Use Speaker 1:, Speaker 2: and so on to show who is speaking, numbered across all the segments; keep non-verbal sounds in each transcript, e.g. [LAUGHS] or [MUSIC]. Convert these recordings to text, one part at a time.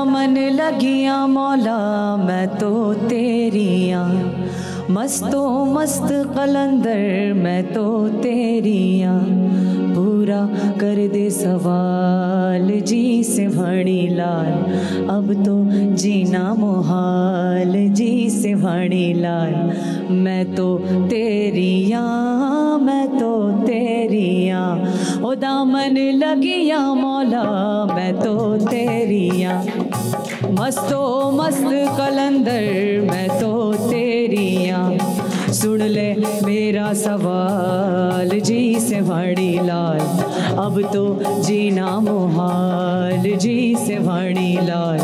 Speaker 1: दामन लगिया मौला मैं तो तेरिया मस्तो मस्त कलंदर मैं तो तेरिया पूरा कर दे सवाल जी से भणी लाल अब तो जीना मोहाल जी से भणी लाल मैं तो तेरिया मैं तो तेरिया ओ दामन लगिया मौला मैं तो तेरिया मस्तो तो मस्त कलंदर मैं तो तेरिया सुन ले मेरा सवाल जी से वाणी लाल अब तो जीना मोहाल जी से वाणी लाल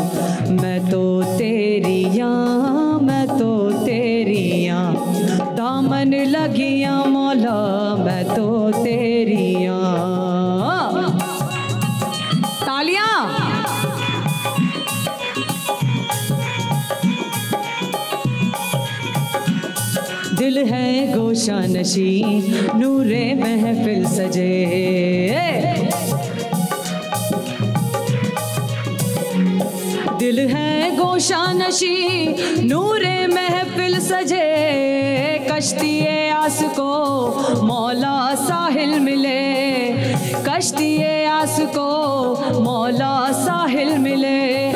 Speaker 1: मैं दिल है गोशा नशी नूरे महफिल सजे दिल है गोशा नशी नूरे महफिल सजे कश्ती आस को मौला साहिल मिले कश्ती आस को मौला साहिल मिले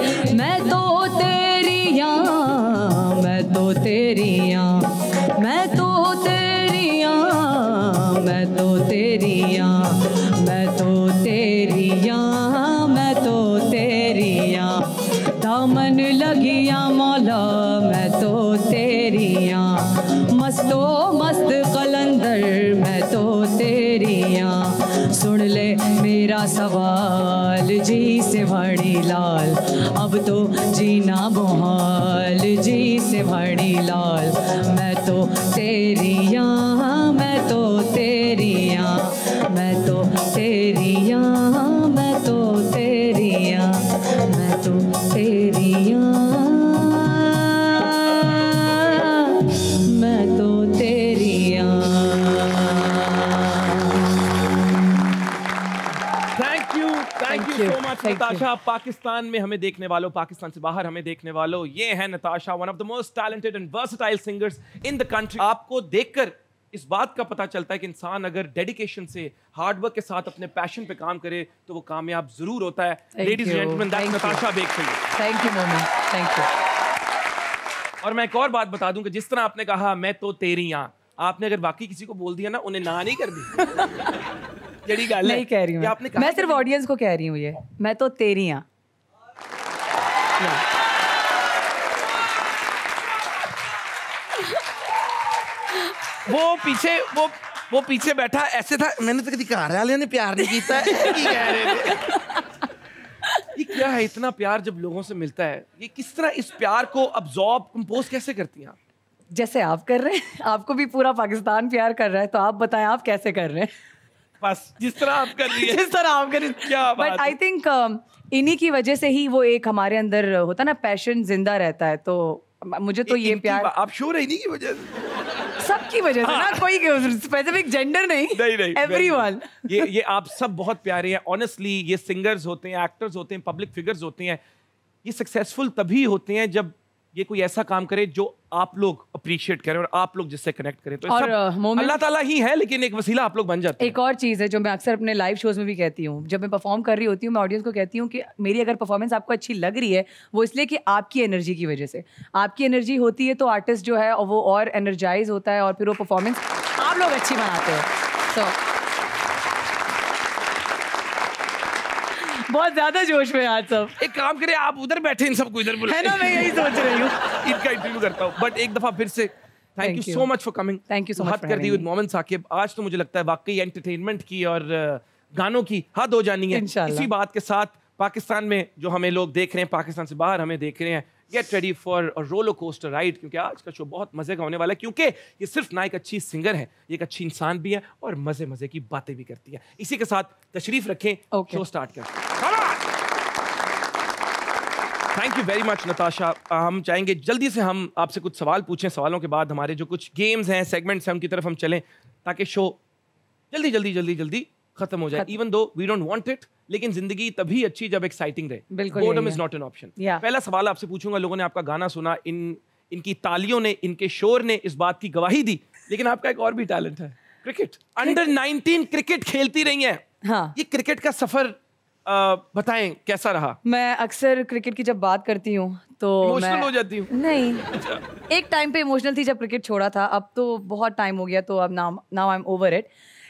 Speaker 2: नताशा पाकिस्तान में हमें देखने वालों पाकिस्तान से बाहर हमें देखने वालों ये है Natasha one of the most talented and versatile singers in the country आपको देखकर इस बात का पता चलता है कि इंसान अगर डेडिकेशन से हार्डवर्क के साथ अपने पैशन पे काम करे तो वो कामयाब जरूर होता है ladies gentleman that Natasha Baig सिंह
Speaker 1: thank you moment thank you
Speaker 2: और मैं एक और बात बता दूं कि जिस तरह आपने कहा मैं तो तेरी यहां आपने अगर बाकी किसी को बोल दिया ना उन्हें ना नहीं कर दी ਜਿਹੜੀ
Speaker 3: ਗੱਲ ਹੈ नहीं कह रही हूँ मैं। मैं
Speaker 4: सिर्फ ऑडियंस को कह रही हूँ ये मैं तो तेरी हाँ
Speaker 2: वो पीछे वो वो पीछे बैठा ऐसे था मैंने तो कभी घर वाले ने प्यार नहीं
Speaker 1: किया है [LAUGHS] की कह रहे थे
Speaker 2: ये क्या है इतना प्यार जब लोगों से मिलता है ये किस तरह इस प्यार को अब्जॉर्ब कंपोज कैसे करती हैं आप जैसे आप कर
Speaker 4: रहे हैं आपको भी पूरा पाकिस्तान प्यार कर रहा है तो आप बताएं आप कैसे कर रहे हैं
Speaker 2: बस जिस तरह आप कर रही है [LAUGHS] जिस तरह आप कर रही क्या बट आई
Speaker 4: थिंक इन्हीं की वजह से ही वो एक हमारे अंदर होता ना पैशन जिंदा रहता है तो मुझे तो ये प्यार
Speaker 2: आप श्योर है इन्हीं की वजह से
Speaker 4: सबकी वजह से ना हाँ।
Speaker 2: कोई स्पेसिफिक जेंडर [LAUGHS] नहीं नहीं नहीं एवरीवन ये ये आप सब बहुत प्यारे हैं ऑनेस्टली ये सिंगर्स होते हैं एक्टर्स होते हैं पब्लिक फिगर्स होते हैं ये सक्सेसफुल तभी होते हैं जब ये कोई ऐसा काम करे जो आप लोग अप्रिशिएट करें और आप लोग जिससे कनेक्ट करें तो और अल्लाह ताला ही है लेकिन एक वसीला आप लोग बन जाते
Speaker 4: एक और चीज़ है जो मैं अक्सर अपने लाइव शोज में भी कहती हूँ जब मैं परफॉर्म कर रही होती हूँ मैं ऑडियंस को कहती हूँ कि मेरी अगर परफॉर्मेंस आपको अच्छी लग रही है वो इसलिए कि आपकी एनर्जी की वजह से आपकी एनर्जी होती है तो आर्टिस्ट जो है वो और एनर्जाइज होता है और फिर वो परफॉर्मेंस आप लोग अच्छी बनाते हैं सो so,
Speaker 2: बहुत ज्यादा जोश में आज सब एक काम करें आप उधर बैठे इन सबको इधर बोले है ना मैं यही सोच रही हूँ [LAUGHS] इनका इंटरव्यू करता हूँ बट एक दफा फिर से thank you so much for coming thank you so much कर दी विद मोहम्मद साकिब आज तो मुझे लगता है वाकई एंटरटेनमेंट की और गानों की हद हो जानी है इसी बात के साथ पाकिस्तान में जो हमें लोग देख रहे हैं पाकिस्तान से बाहर हमें देख रहे हैं get ready for roller coaster ride क्योंकि आज का शो बहुत मज़े का होने वाला है क्योंकि ये सिर्फ ना एक अच्छी सिंगर है ये एक अच्छी इंसान भी है और मज़े मज़े की बातें भी करती है इसी के साथ तशरीफ रखें okay. शो स्टार्ट करें thank you very much Natasha हम चाहेंगे जल्दी से हम आपसे कुछ सवाल पूछें सवालों के बाद हमारे जो कुछ गेम्स हैं सेगमेंट्स हैं उनकी तरफ हम चलें ताकि शो जल्दी जल्दी जल्दी जल्दी खत्म हो जाए even though we don't want it लेकिन जिंदगी तभी अच्छी जब एक्साइटिंग रहे boredom is not an option पहला सवाल आपसे पूछूंगा लोगों ने आपका गाना सुना इन इनकी तालियों ने इनके शोर ने इस बात की गवाही दी लेकिन आपका एक और भी टैलेंट है क्रिकेट अंडर 19 क्रिकेट खेलती रही हैं हाँ ये क्रिकेट का सफर बताएं कैसा रहा
Speaker 4: मैं अक्सर क्रिकेट की जब बात करती हूँ तो मैं, हो जाती हूं। नहीं अच्छा। एक टाइम पे इमोशनल थी जब क्रिकेट छोड़ा था अब तो बहुत टाइम हो गया तो अब नाम now I am over it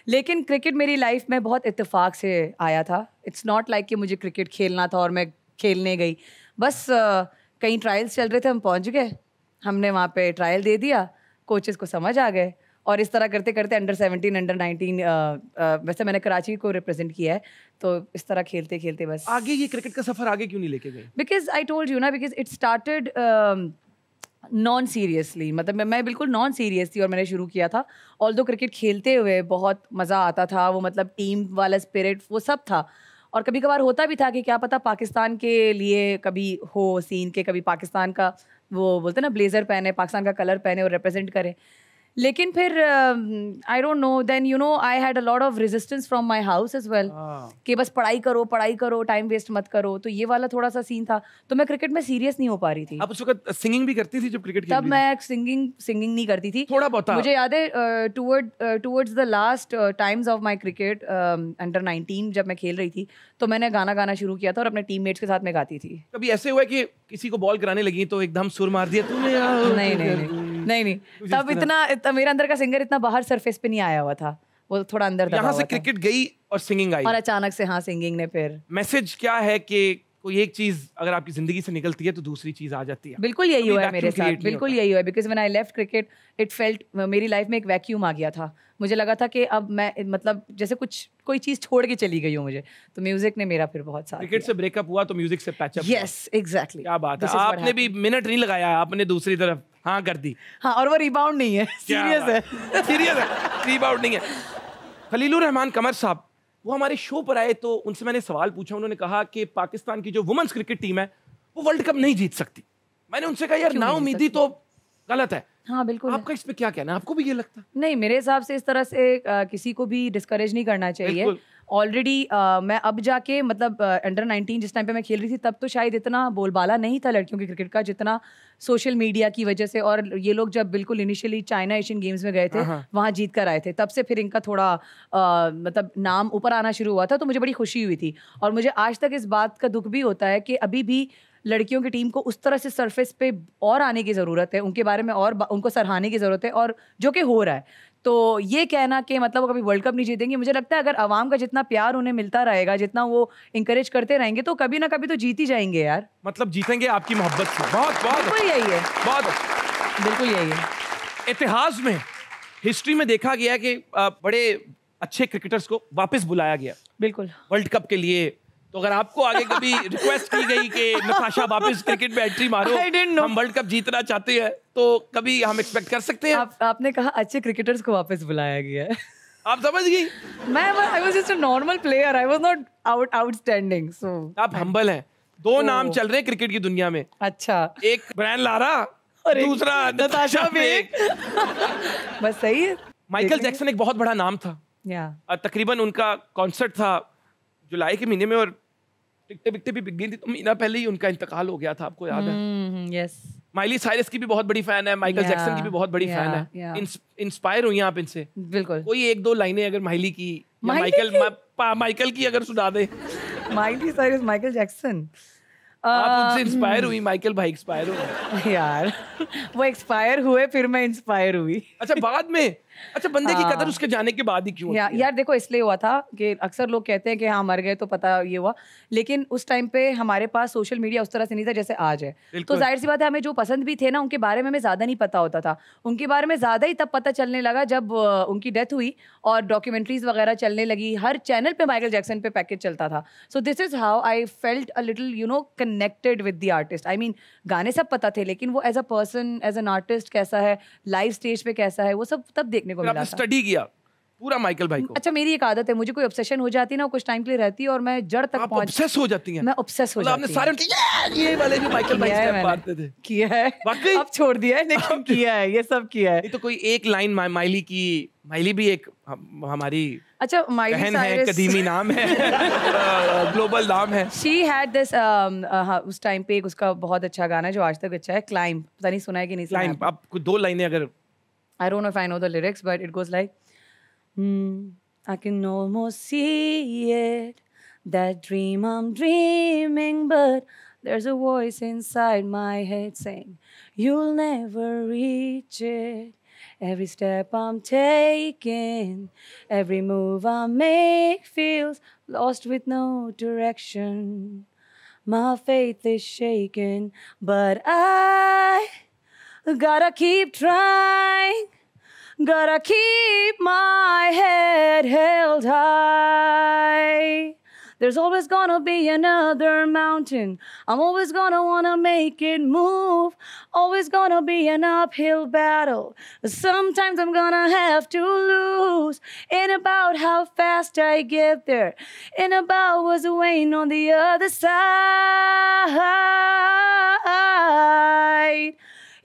Speaker 4: लेकिन क्रिकेट मेरी लाइफ में बहुत इतफाक़ से आया था इट्स नॉट लाइक कि मुझे क्रिकेट खेलना था और मैं खेलने गई बस कहीं ट्रायल्स चल रहे थे हम पहुंच गए हमने वहाँ पे ट्रायल दे दिया कोचेस को समझ आ गए और इस तरह करते करते अंडर सेवनटीन अंडर नाइनटीन वैसे मैंने कराची को रिप्रेजेंट किया है तो इस तरह खेलते खेलते बस आगे
Speaker 2: ये क्रिकेट का सफ़र आगे क्यों नहीं लेके गए
Speaker 4: बिकॉज आई टोल्ड यू ना because it started non seriously मतलब मैं, मैं बिल्कुल नॉन सीरियस थी और मैंने शुरू किया था ऑल दो क्रिकेट खेलते हुए बहुत मज़ा आता था वो मतलब टीम वाला स्पिरिट वो सब था और कभी कभार होता भी था कि क्या पता पाकिस्तान के लिए कभी हो सीन के कभी पाकिस्तान का वो बोलते ना ब्लेज़र पहने पाकिस्तान का कलर पहने और रिप्रेजेंट करें लेकिन फिर I don't know then you know I had a lot of resistance from my house as well कि बस पढ़ाई करो पढ़ाई करो टाइम वेस्ट मत करो तो ये वाला थोड़ा सा सीन था तो मैं क्रिकेट में सीरियस नहीं हो पा रही
Speaker 2: थी आप उस वक्त सिंगिंग भी करती थी जब क्रिकेट तब मैं
Speaker 4: सिंगिंग सिंगिंग नहीं करती थी थोड़ा बहुत हाँ। मुझे याद है toward towards the last times of my cricket under nineteen जब मैं खेल रही थी तो मैंने गाना गाना शुरू किया था और अपने टीम के साथ मैं गाती थी
Speaker 2: कभी ऐसे हुआ कि किसी को बॉल कराने लगी तो एकदम सुर मार दिया तूने नहीं नहीं हम्म। नहीं नहीं तब इतना,
Speaker 4: मेरे मेरा अंदर का सिंगर इतना बाहर सरफेस पे नहीं आया हुआ था वो थोड़ा अंदर यहाँ से
Speaker 2: क्रिकेट गई और सिंगिंग आई और
Speaker 4: अचानक से हाँ सिंगिंग ने फिर
Speaker 2: मैसेज क्या है कि कोई एक चीज अगर आपकी जिंदगी से निकलती है तो दूसरी चीज आ जाती है बिल्कुल यही हुआ है मेरे साथ बिल्कुल
Speaker 4: यही हुआ है because one I left cricket it felt मेरी लाइफ में एक वैक्यूम आ गया था मुझे लगा था कि अब मैं मतलब जैसे कुछ कोई चीज छोड़ के चली गई हूँ मुझे तो म्यूजिक ने मेरा फिर बहुत साथ
Speaker 2: क्रिकेट से ब्रेकअप हुआ तो म्यूजिक से पैचअप यस एग्जैक्टली क्या बात है आपने भी मिनट नहीं लगाया आपने दूसरी तरफ हाँ कर दी
Speaker 4: हाँ और वो रिबाउंड नहीं है
Speaker 2: सीरियस है सीरियस है रिबाउंड नहीं है खलीलुर रहमान कमर साहब वो हमारे शो पर आए तो उनसे मैंने सवाल पूछा उन्होंने कहा कि पाकिस्तान की जो वुमेंस क्रिकेट टीम है वो वर्ल्ड कप नहीं जीत सकती मैंने उनसे कहा यार ना उम्मीदी तो गलत है हाँ बिल्कुल आपका इस पे क्या कहना है आपको भी ये लगता
Speaker 4: है नहीं मेरे हिसाब से इस तरह से आ, किसी को भी डिस्करेज नहीं करना चाहिए ऑलरेडी uh, मैं अब जाके मतलब अंडर uh, नाइनटीन जिस टाइम पे मैं खेल रही थी तब तो शायद इतना बोलबाला नहीं था लड़कियों के क्रिकेट का जितना सोशल मीडिया की वजह से और ये लोग जब बिल्कुल इनिशियली चाइना एशियन गेम्स में गए थे हाँ, हाँ। वहाँ जीत कर आए थे तब से फिर इनका थोड़ा uh, मतलब नाम ऊपर आना शुरू हुआ था तो मुझे बड़ी खुशी हुई थी और मुझे आज तक इस बात का दुख भी होता है कि अभी भी लड़कियों की टीम को उस तरह से सरफेस पे और आने की ज़रूरत है उनके बारे में और उनको सराहने की ज़रूरत है और जो कि हो रहा है तो ये कहना कि मतलब वो कभी वर्ल्ड कप नहीं जीतेंगे मुझे लगता है अगर आवाम का जितना प्यार उन्हें मिलता रहेगा जितना वो इंकरेज करते रहेंगे तो कभी ना कभी तो जीत ही जाएंगे यार
Speaker 2: मतलब जीतेंगे आपकी मोहब्बत से बहुत बहुत बिल्कुल यही है बहुत बिल्कुल यही है इतिहास में हिस्ट्री में देखा गया कि बड़े अच्छे क्रिकेटर्स को वापस बुलाया गया बिल्कुल वर्ल्ड कप के लिए तो अगर आपको आगे कभी रिक्वेस्ट की गई कि नताशा वापस क्रिकेट में एंट्री मारो हम वर्ल्ड कप जीतना चाहते हैं तो कभी हम एक्सपेक्ट कर सकते हैं आप,
Speaker 4: आपने कहा अच्छे क्रिकेटर्स को वापस बुलाया गया है आप समझ गई मैं I was just a normal player I was not out outstanding so आप हम्बल हैं
Speaker 2: दो oh. नाम चल रहे हैं क्रिकेट की दुनिया में अच्छा एक ब्रायन लारा और दूसरा नताशा बेग बस सही है माइकल जैक्सन एक बहुत बड़ा नाम था या तकरीबन उनका कॉन्सर्ट था जुलाई के महीने में और टिकटे बिकटे भी बिक गई थी तो महीना पहले ही उनका इंतकाल हो गया था आपको याद
Speaker 1: है यस
Speaker 2: माइली साइरस की भी बहुत बड़ी फैन है माइकल जैक्सन yeah. की भी बहुत बड़ी yeah. फैन है yeah. इंस्पायर हुई आप इनसे बिल्कुल कोई एक दो लाइनें अगर माइली की माइकल माइकल की अगर सुना दे माइली साइरस माइकल
Speaker 4: जैक्सन आप uh, उनसे इंस्पायर हुई
Speaker 2: माइकल hmm. भाई एक्सपायर हो [LAUGHS] यार वो एक्सपायर हुए फिर मैं इंस्पायर हुई अच्छा बाद में अच्छा बंदे की कदर हाँ। उसके जाने के बाद ही क्यों या,
Speaker 4: यार देखो इसलिए हुआ था कि अक्सर लोग कहते हैं कि हाँ मर गए तो पता ये हुआ लेकिन उस टाइम पे हमारे पास सोशल मीडिया उस तरह से नहीं था जैसे आज है तो जाहिर सी बात है हमें जो पसंद भी थे ना उनके बारे में हमें ज़्यादा नहीं पता होता था उनके बारे में ज़्यादा ही तब पता चलने लगा जब उनकी डेथ हुई और डॉक्यूमेंट्रीज वगैरह चलने लगी हर चैनल पर माइकल जैक्सन पे पैकेज चलता था so this is how I felt a little you know connected with the artist I mean गाने सब पता थे लेकिन वो as a person as an artist कैसा है लाइव स्टेज पे कैसा है वो सब तब देखने देखने को मिला स्टडी किया
Speaker 2: पूरा माइकल भाई को अच्छा
Speaker 4: मेरी एक आदत है मुझे कोई ऑब्सेशन हो जाती है ना कुछ टाइम के लिए रहती है और मैं जड़ तक पहुंच ऑब्सेस हो जाती हैं मैं ऑब्सेस हो मतलब जाती हूं आपने सारे ये वाले भी माइकल भाई स्टेप मारते
Speaker 3: थे
Speaker 2: किया है वाकई अब छोड़ दिया है लेकिन किया है ये सब किया है ये तो कोई एक लाइन माइली की माइली भी एक हमारी
Speaker 4: अच्छा माइली है कदीमी
Speaker 2: नाम है ग्लोबल [LAUGHS] नाम
Speaker 4: है शी हैड दिस उस टाइम पे एक उसका बहुत अच्छा गाना जो आज तक अच्छा है क्लाइम पता नहीं सुना है कि नहीं सुना
Speaker 2: अब दो लाइनें अगर
Speaker 4: I don't know if I know the lyrics, but it goes like, mm, I can almost see it. That dream I'm dreaming, but there's a voice inside my head saying, You'll never reach it. Every step I'm taking, every move I make feels lost with no direction. My faith is shaken, but I Gotta keep trying. Gotta keep my head held high. There's always gonna be another mountain. I'm always gonna wanna make it move. Always gonna be an uphill battle. Sometimes I'm gonna have to lose. And about how fast I get there. And about what's waiting on the other side.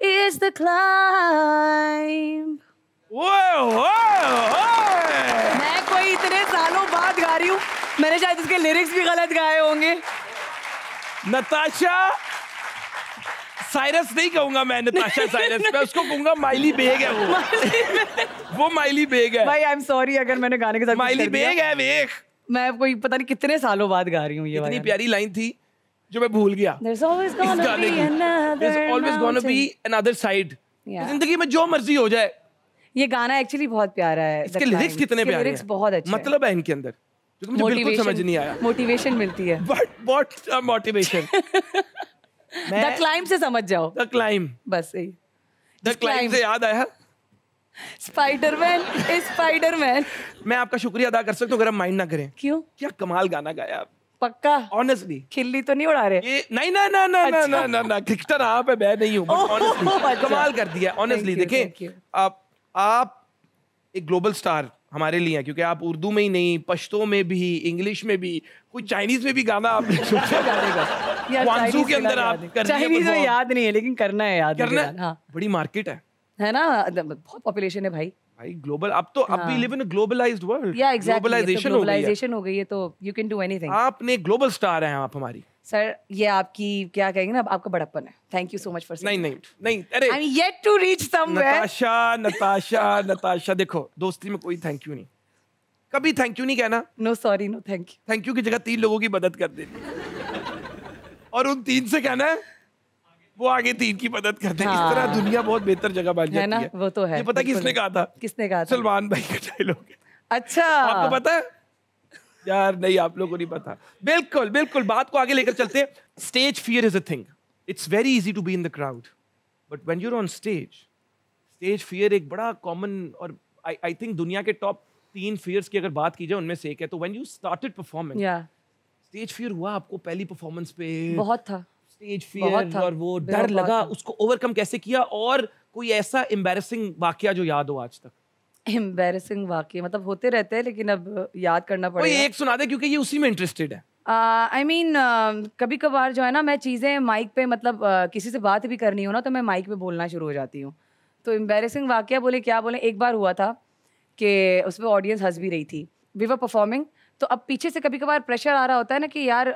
Speaker 4: is the climb. मैं कोई इतने सालों बाद गा रही हूँ मैंने शायद इसके लिरिक्स भी गलत गाए होंगे
Speaker 2: नताशा साइरस नहीं कहूंगा मैं नताशा साइरस मैं उसको कहूंगा माइली बेग है वो वो माइली बेग है भाई आई एम सॉरी अगर मैंने गाने के साथ माइली बेग है बेग मैं कोई पता नहीं कितने सालों बाद गा रही हूँ ये इतनी प्यारी लाइन थी जो मैं भूल गया जिंदगी में जो मर्जी हो जाए
Speaker 4: ये गाना एक्चुअली बहुत प्यारा है इसके लिरिक्स कितने इसके प्यारे हैं बहुत अच्छे मतलब
Speaker 2: है इनके अंदर जो मुझे बिल्कुल समझ नहीं आया
Speaker 4: मोटिवेशन मिलती है
Speaker 2: but what motivation the climb से समझ जाओ द क्लाइम बस यही द क्लाइम से याद आया स्पाइडरमैन स्पाइडरमैन मैं आपका शुक्रिया अदा कर सकता हूं अगर आप माइंड ना करें क्यों क्या कमाल गाना गाया आप पक्का ऑनेस्टली खिल्ली तो नहीं उड़ा रहे ये नहीं ना ना ना अच्छा। ना ना ना क्रिकेटर आप है मैं नहीं हूँ ऑनेस्टली अच्छा। कमाल कर दिया ऑनेस्टली देखिए आप आप एक ग्लोबल स्टार हमारे लिए क्योंकि आप उर्दू में ही नहीं पश्तो में भी इंग्लिश में भी कोई चाइनीज में भी गाना [LAUGHS] आप वांसू के अंदर आप चाइनीज में याद नहीं है लेकिन करना है याद करना हाँ। बड़ी मार्केट है
Speaker 4: है ना मतलब बहुत पॉपुलेशन है
Speaker 2: भाई भाई ग्लोबल अब तो अब we live in a globalised world या ग्लोबलाइजेशन हो गई है हो गई है तो यू कैन डू एनीथिंग आप ने ग्लोबल स्टार हैं आप हमारी
Speaker 4: सर ये आपकी क्या कहेंगे ना आपका बड़प्पन है thank you so much for नहीं नहीं नहीं अरे I am yet to reach somewhere
Speaker 2: Natasha Natasha Natasha देखो दोस्ती में कोई थैंक यू नहीं कभी थैंक यू नहीं कहना no sorry no thank you thank you की जगह तीन लोगों की मदद कर देनी और उन तीन से कहना है वो आगे तीन की मदद करते हैं हाँ। इस तरह हाँ। दुनिया बहुत बेहतर जगह बन जाती है ना
Speaker 4: वो तो है ये पता किसने कहा
Speaker 2: था किसने कहा सलमान भाई का डायलॉग अच्छा आपको पता है यार नहीं आप लोगों को नहीं पता बिल्कुल बिल्कुल बात को आगे लेकर चलते हैं stage fear is a thing it's very easy to be in the crowd but when you're on stage stage fear एक बड़ा कॉमन और आई आई थिंक दुनिया के टॉप तीन फियर्स की अगर बात की जाए उनमें से एक है तो when you started performing stage fear हुआ आपको पहली परफॉर्मेंस पे बहुत
Speaker 1: था स्टेज फियर और वो डर लगा
Speaker 2: उसको ओवरकम कैसे किया और कोई ऐसा एम्बेसिंग वाक्य जो याद हो आज तक
Speaker 4: एम्बेसिंग वाक्य मतलब होते रहते हैं लेकिन अब याद करना पड़ेगा एक
Speaker 2: सुना दे क्योंकि ये उसी में इंटरेस्टेड है
Speaker 4: I uh, mean I mean, uh, कभी कभार जो है ना मैं चीज़ें माइक पे मतलब uh, किसी से बात भी करनी हो ना तो मैं माइक पे बोलना शुरू हो जाती हूँ तो एम्बेरसिंग वाक्य बोले क्या बोले एक बार हुआ था कि उस पर ऑडियंस हंस भी रही थी वी वर परफॉर्मिंग तो अब पीछे से कभी कभार प्रेशर आ रहा होता है ना कि यार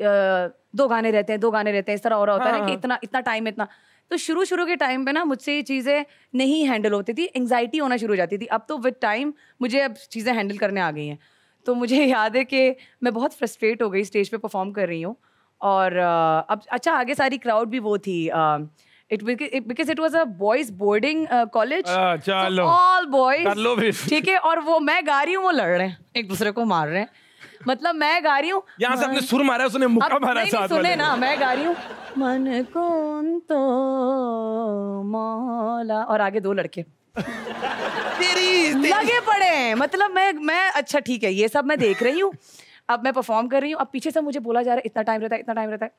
Speaker 4: दो गाने रहते हैं दो गाने रहते हैं इस तरह और होता है ना हाँ, कि हाँ। इतना इतना टाइम इतना तो शुरू शुरू के टाइम पे ना मुझसे ये चीज़ें नहीं हैंडल होती थी एंगजाइटी होना शुरू हो जाती थी अब तो विद टाइम मुझे अब चीज़ें हैंडल करने आ गई हैं तो मुझे [LAUGHS] याद है कि मैं बहुत फ्रस्ट्रेट हो गई स्टेज पे परफॉर्म कर रही हूँ और अब अच्छा आगे सारी क्राउड भी वो थी it because it was a boys boarding college all boys ठीक है और वो मैं गा रही हूँ वो लड़ रहे हैं एक दूसरे को मार रहे हैं मतलब मैं गा रही हूँ यहाँ से अपने सुर मारा उसने मुक्का मारा सुने ना मैं गा रही हूँ मन कौन तो मौला और आगे दो लड़के तेरी, तेरी। लगे पड़े हैं मतलब मैं मैं अच्छा ठीक है ये सब मैं देख रही हूँ अब मैं परफॉर्म कर रही हूँ अब पीछे से मुझे बोला जा रहा है इतना टाइम रहता है इतना टाइम रहता है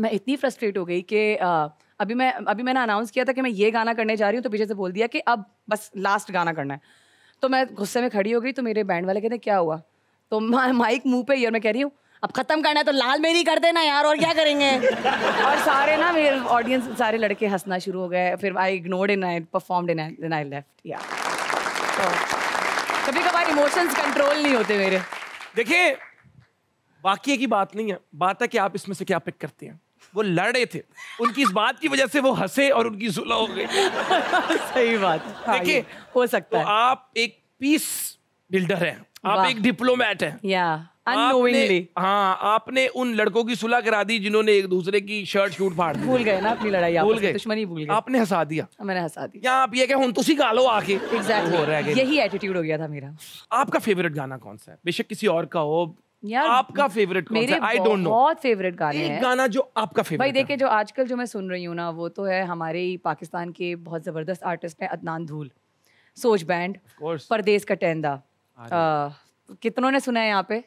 Speaker 4: मैं इतनी फ्रस्ट्रेट हो गई कि अभी मैं अभी मैंने अनाउंस किया था कि मैं ये गाना करने जा रही हूँ तो पीछे से बोल दिया कि अब बस लास्ट गाना करना है तो मैं गुस्से में खड़ी हो गई तो मेरे बैंड वाले कहते क्या हुआ तो माइक मुंह पे ही और मैं कह रही हूँ अब खत्म करना है तो लाल मेरी कर देना यार और क्या करेंगे [LAUGHS] और सारे ना मेरे ऑडियंस सारे लड़के हंसना शुरू हो गए फिर I ignored in I perform in I I left
Speaker 2: या कभी कभार इमोशंस कंट्रोल नहीं होते मेरे देखिए बाकी की बात नहीं है बात है कि आप इसमें से क्या पिक करते हैं वो लड़ रहे थे उनकी इस बात की वजह से वो हंसे और उनकी सुलह हो गई [LAUGHS] सही बात हाँ, देखिए हो सकता तो है आप एक पीस बिल्डर है आप एक डिप्लोमेट है या अनोइंगली हाँ आपने उन लड़कों की सुलह करा दी जिन्होंने एक दूसरे की शर्ट शूट फाड़ भूल गए ना अपनी लड़ाई भूल गए दुश्मनी भूल गए आपने हंसा दिया मैंने हंसा दिया यहाँ आप ये कहो तुम गालो आके एग्जैक्टली हो रहा है यही
Speaker 4: एटीट्यूड हो गया था मेरा
Speaker 2: आपका फेवरेट गाना कौन सा है बेशक किसी और का हो
Speaker 4: यार आपका फेवरेट कौन मेरे आई डोंट नो बहुत फेवरेट गाने एक गाना
Speaker 2: जो आपका फेवरेट भाई
Speaker 4: देखिए जो आजकल जो मैं सुन रही हूँ ना वो तो है हमारे ही पाकिस्तान के बहुत जबरदस्त आर्टिस्ट हैं अदनान धूल सोच बैंड परदेस का टेंदा कितनों ने सुना है यहाँ पे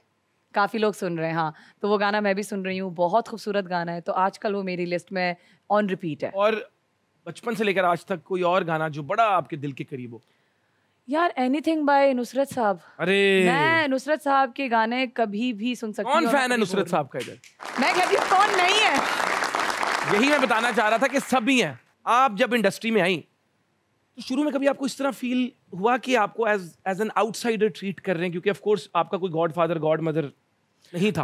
Speaker 4: काफ़ी लोग सुन रहे हैं हाँ तो वो गाना मैं भी सुन रही हूँ बहुत खूबसूरत गाना है तो आजकल वो मेरी लिस्ट
Speaker 2: में ऑन रिपीट है और बचपन से लेकर आज तक कोई और गाना जो बड़ा आपके दिल के करीब हो
Speaker 4: यार थिंग बाय नुसरत साहब
Speaker 2: अरे मैं
Speaker 4: नुसरत साहब के गाने कभी भी सुन सकती कौन फैन है नुसरत
Speaker 2: साहब का इधर
Speaker 4: मैं कहती हूँ कौन नहीं
Speaker 1: है
Speaker 2: यही मैं बताना चाह रहा था कि सभी हैं आप जब इंडस्ट्री में आई तो शुरू में कभी आपको इस तरह फील हुआ कि आपको as as an outsider treat कर रहे हैं क्योंकि ऑफकोर्स आपका कोई गॉड फादर गॉड
Speaker 3: मदर नहीं था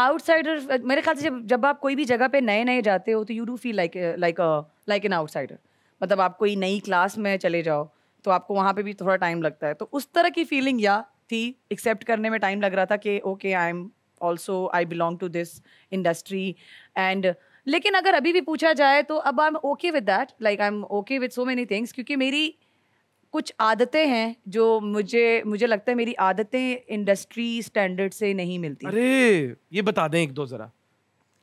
Speaker 4: आउटसाइडर um, मेरे ख्याल से जब जब आप कोई भी जगह पे नए नए जाते हो तो you do feel like like like an outsider मतलब आप कोई नई क्लास में चले जाओ तो आपको वहाँ पे भी थोड़ा टाइम लगता है तो उस तरह की फीलिंग या थी एक्सेप्ट करने में टाइम लग रहा था कि okay I am also I belong to this industry and लेकिन अगर अभी भी पूछा जाए तो अब I am okay with that like I am okay with so many things क्योंकि मेरी कुछ आदतें हैं जो मुझे मुझे लगता है मेरी आदतें इंडस्ट्री स्टैंडर्ड से नहीं मिलती अरे
Speaker 2: ये बता दें एक दो जरा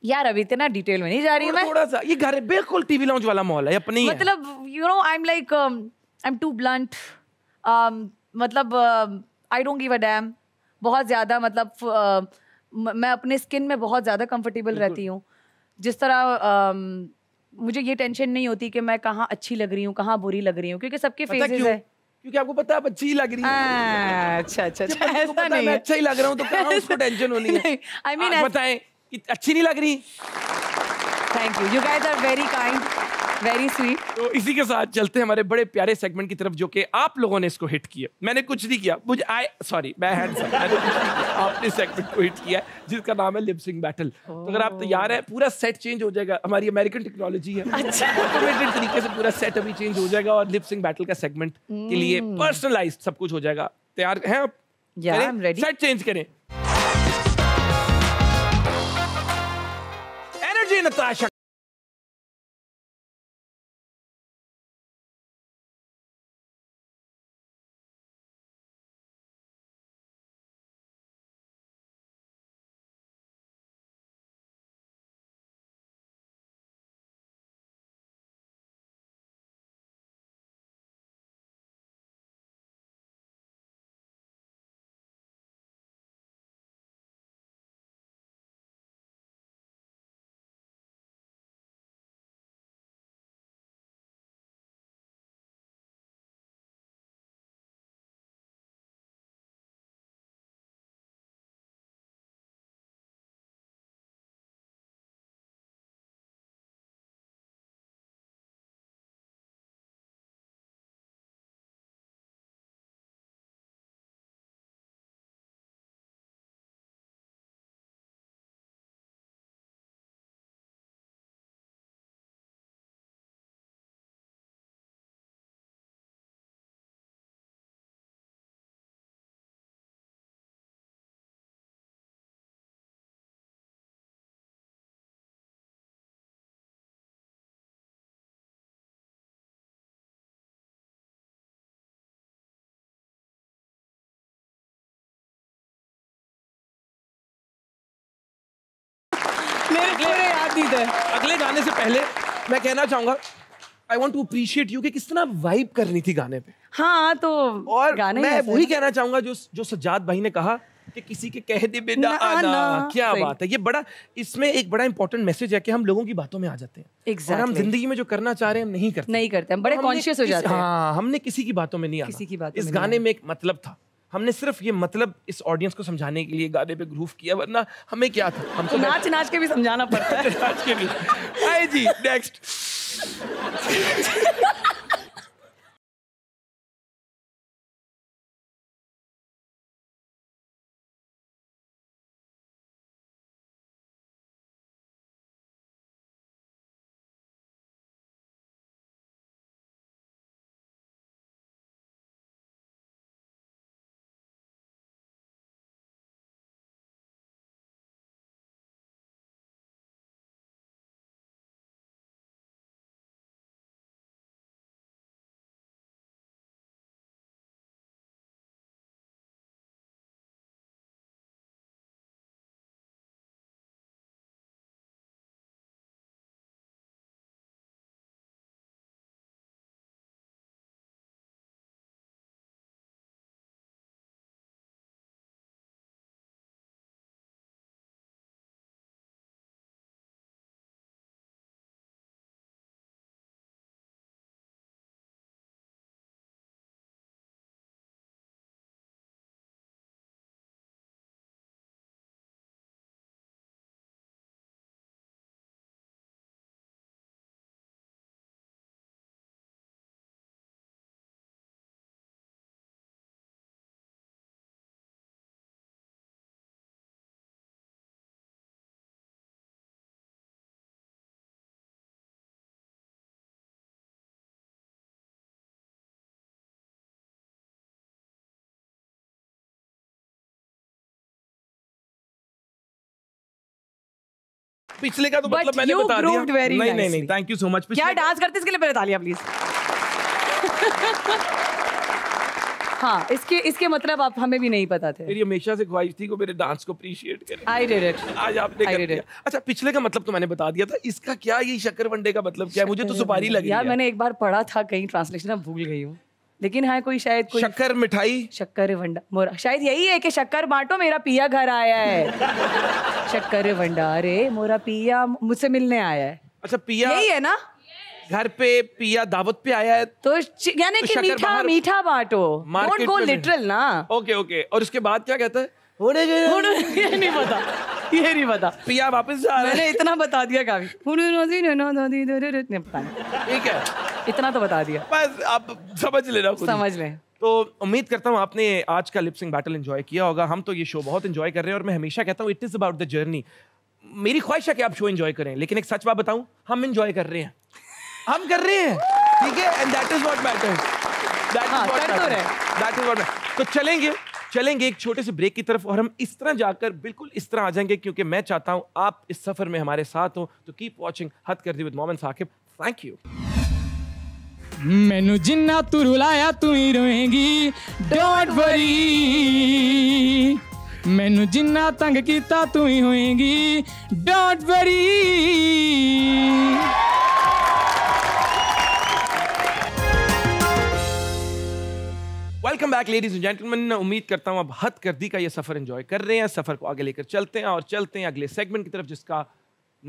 Speaker 4: यार अभी इतना डिटेल में नहीं जा रही हूँ थोड़ा
Speaker 2: सा ये घर बिल्कुल टीवी लॉन्च वाला माहौल है अपने
Speaker 4: मतलब you know I am like I am too blunt मतलब I don't give a damn बहुत ज़्यादा मतलब uh, मैं अपने स्किन में बहुत ज़्यादा कंफर्टेबल रहती हूँ जिस तरह मुझे ये टेंशन नहीं होती कि मैं कहाँ अच्छी लग रही हूँ कहाँ बुरी लग रही हूँ क्योंकि सबके फेसेस है
Speaker 2: क्योंकि आपको पता है आप अच्छी लग रही है हाँ, अच्छा अच्छा अच्छा ऐसा नहीं मैं अच्छा ही लग रहा हूँ तो कहाँ उसको टेंशन होनी है आई मीन बताएं कि अच्छी नहीं लग रही thank you you guys are very kind very sweet तो इसी के साथ चलते हैं हमारे बड़े प्यारे सेगमेंट की तरफ जो कि आप लोगों ने इसको हिट किया मैंने कुछ नहीं किया मुझे आई सॉरी मैं आपने सेगमेंट को हिट किया जिसका नाम है लिपसिंग बैटल तो अगर आप तैयार हैं पूरा सेट चेंज हो जाएगा हमारी अमेरिकन टेक्नोलॉजी है ऑटोमेटेड अच्छा। तरीके से पूरा सेट अभी चेंज हो जाएगा और लिपसिंग बैटल का सेगमेंट के लिए पर्सनलाइज hmm. सब कुछ हो जाएगा तैयार हैं आप सेट चेंज करें
Speaker 3: एनर्जी नताशा मेरे पूरे याद नहीं थे अगले
Speaker 2: गाने से पहले मैं कहना चाहूंगा I want to appreciate you कि किस तरह वाइब करनी थी गाने पे
Speaker 4: हाँ तो और गाने मैं वही
Speaker 2: कहना चाहूंगा जो जो सज्जाद भाई ने कहा कि किसी के कह दे बिना ना आना ना। क्या बात है ये बड़ा इसमें एक बड़ा इंपॉर्टेंट मैसेज है कि हम लोगों की बातों में आ जाते हैं exactly. और हम जिंदगी में जो करना चाह रहे हैं हम नहीं करते नहीं करते हम बड़े कॉन्शियस हो जाते हैं हाँ हमने किसी की बातों में नहीं आना किसी की बात इस गाने में एक मतलब था हमने सिर्फ ये मतलब इस ऑडियंस को समझाने के लिए गाने पे ग्रूव किया वरना हमें क्या था हम तो नाच नाच के भी समझाना पड़ता है [LAUGHS] नाच के भी
Speaker 3: आए जी नेक्स्ट पिछले का तो मतलब But मतलब मैंने बता दिया
Speaker 2: नहीं nice. नहीं नहीं थैंक यू सो मच क्या डांस करते इसके लिए पहले तालियां प्लीज
Speaker 4: हाँ इसके इसके मतलब आप हमें भी नहीं पता थे मेरी
Speaker 2: हमेशा से ख्वाहिश थी को मेरे डांस को अप्रिशिएट करें आई डिड इट आज आपने कर दिया अच्छा पिछले का मतलब तो मैंने बता दिया था इसका क्या ये शक्कर वंडे का मतलब क्या है मुझे तो सुपारी लगी यार मैंने
Speaker 4: एक बार पढ़ा था कहीं ट्रांसलेशन अब भूल गई हूँ लेकिन हाँ कोई शायद कोई शक्कर मिठाई शक्कर मोरा शायद यही है कि शक्कर बांटो मेरा पिया घर आया है
Speaker 1: [LAUGHS]
Speaker 4: शक्कर भंडारे मोरा पिया मुझसे मिलने आया है
Speaker 2: अच्छा पिया यही है ना घर पे पिया दावत पे आया है तो यानी कि मीठा मीठा बांटो डोंट गो लिटरल ना ओके ओके और उसके बाद क्या कहता है [LAUGHS] नहीं पता ये नहीं पता पिया वापस जा रहे हैं इतना बता दिया काफी ठीक है इतना तो बता दिया बस आप समझ लेना समझ लें तो उम्मीद करता हूँ आपने आज का लिपसिंग बैटल एंजॉय किया होगा हम तो ये शो बहुत एंजॉय कर रहे हैं और मैं हमेशा कहता हूँ it is about the journey मेरी ख्वाहिश है कि आप शो एंजॉय करें लेकिन एक सच बात बताऊं हम एंजॉय कर रहे हैं हम कर रहे हैं ठीक है and that is what matter that is what matters तो चलेंगे चलेंगे एक छोटे से ब्रेक की तरफ और हम इस तरह जाकर बिल्कुल इस तरह आ जाएंगे क्योंकि मैं चाहता हूं आप इस सफ़र में हमारे साथ हो तो कीप वॉचिंग हद कर दी with Momin Saqib thank you
Speaker 3: मैनू जिन्ना तू रुलाया तू ही रोएगी डोंट वरी मैनू जिन्ना तंग किया तू ही होएगी don't worry
Speaker 2: welcome back ladies and gentleman उम्मीद करता हूँ आप हद करदी का ये सफ़र एंजॉय कर रहे हैं सफ़र को आगे लेकर चलते हैं और चलते हैं अगले सेगमेंट की तरफ जिसका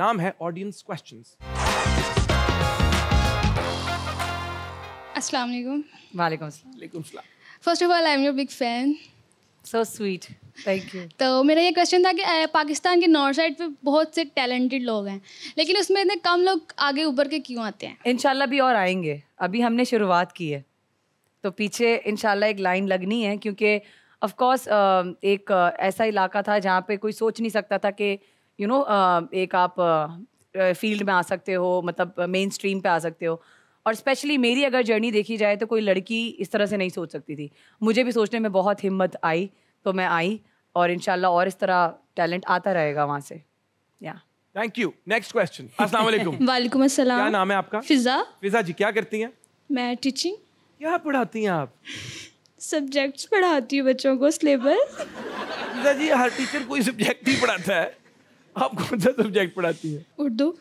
Speaker 2: नाम है audience question
Speaker 4: first of all I am your big fan so sweet thank you तो मेरा ये क्वेश्चन था कि पाकिस्तान के नॉर्थ साइड पे बहुत से टैलेंटेड लोग हैं लेकिन उसमें इतने कम लोग आगे उभर के क्यों आते हैं इनशाला भी और आएंगे अभी हमने शुरुआत की है तो पीछे इनशाला एक लाइन लगनी है क्योंकि ऑफकोर्स एक ऐसा इलाका था जहाँ पे कोई सोच नहीं सकता था कि यू नो एक आप फील्ड में आ सकते हो मतलब मेन स्ट्रीम पे आ सकते हो और स्पेशली मेरी अगर जर्नी देखी जाए तो कोई लड़की इस तरह से नहीं सोच सकती थी मुझे भी सोचने में बहुत हिम्मत आई तो मैं आई और इनशाला और इस तरह टैलेंट आता रहेगा वहाँ से या
Speaker 2: थैंक यू नेक्स्ट क्वेश्चन अस्सलाम वालेकुम वालेकुम अस्सलाम क्या नाम है आपका फिजा फिजा जी क्या करती हैं
Speaker 1: मैं टीचिंग क्या पढ़ाती हैं आप सब्जेक्ट्स पढ़ाती हूँ बच्चों को सिलेबस जी हर
Speaker 2: टीचर कोई सब्जेक्ट ही पढ़ाता है आप कौन सा सब्जेक्ट पढ़ाती हैं उर्दू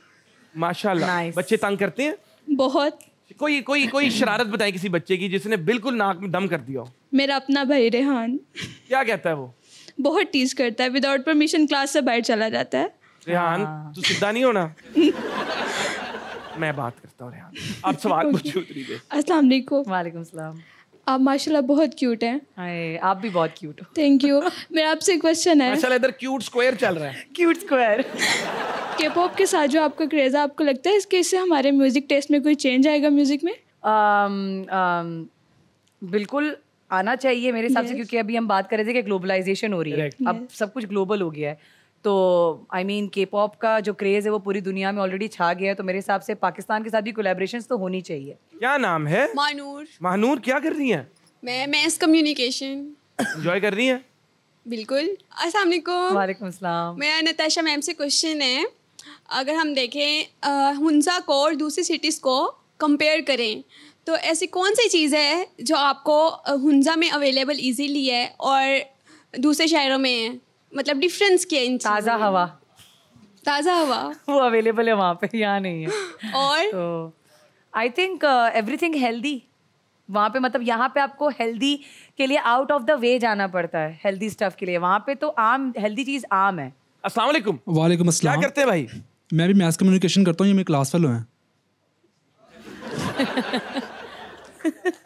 Speaker 2: माशाल्लाह nice. बच्चे तंग करते हैं बहुत कोई कोई कोई शरारत बताए किसी बच्चे की जिसने बिल्कुल नाक में दम कर दिया हो
Speaker 1: मेरा अपना भाई रेहान
Speaker 2: क्या कहता है वो
Speaker 1: बहुत टीज करता
Speaker 4: है विदाउट परमिशन क्लास से बाहर चला जाता है
Speaker 2: रेहान तू हाँ। सीधा नहीं होना [LAUGHS] मैं बात करता हूँ आप सवाल पूछो [LAUGHS]
Speaker 4: अस्सलाम वालेकुम वालेकुम सलाम आप माशाल्लाह बहुत क्यूट हैं आए, आप भी बहुत क्यूट हो थैंक यू मेरा आपसे एक क्वेश्चन है माशाल्लाह
Speaker 2: इधर क्यूट स्क्वायर चल रहा है
Speaker 4: क्यूट स्क्वायर के पॉप के साथ जो आपका क्रेज है आपको लगता है इसके इससे हमारे म्यूजिक टेस्ट में कोई चेंज आएगा म्यूजिक में आम, um, आम, um, बिल्कुल आना चाहिए मेरे हिसाब yes. से क्योंकि अभी हम बात कर रहे थे कि ग्लोबलाइजेशन हो रही है yes. अब सब कुछ ग्लोबल हो गया है तो आई मीन के पॉप का जो क्रेज़ है वो पूरी दुनिया में ऑलरेडी छा गया है तो मेरे हिसाब से पाकिस्तान के साथ भी कोलेब्रेशन तो होनी चाहिए
Speaker 2: क्या नाम है मानूर मानूर क्या कर रही है
Speaker 1: मैं मैस कम्युनिकेशन
Speaker 2: इंजॉय कर रही है
Speaker 1: बिल्कुल अस्सलाम वालेकुम अस्सलाम मेरा नताशा मैम से क्वेश्चन है अगर हम देखें
Speaker 4: हंसा को और दूसरी सिटीज़ को कंपेयर करें तो ऐसी कौन सी चीज़ है जो आपको हंसा में अवेलेबल इजीली है और दूसरे शहरों में है मतलब डिफरेंस किया इन ताज़ा हवा ताज़ा हवा [LAUGHS] वो अवेलेबल है वहाँ पे यहाँ नहीं है [LAUGHS] और तो आई थिंक एवरीथिंग हेल्दी वहाँ पे मतलब यहाँ पे आपको हेल्दी के लिए आउट ऑफ द वे जाना पड़ता है हेल्दी स्टफ के लिए वहाँ पे तो आम हेल्दी चीज़ आम है
Speaker 5: अस्सलाम वालेकुम वालेकुम अस्सलाम क्या करते हैं भाई मैं भी मैथ्स कम्युनिकेशन करता हूँ ये मेरे क्लास फेलो हैं
Speaker 2: [LAUGHS]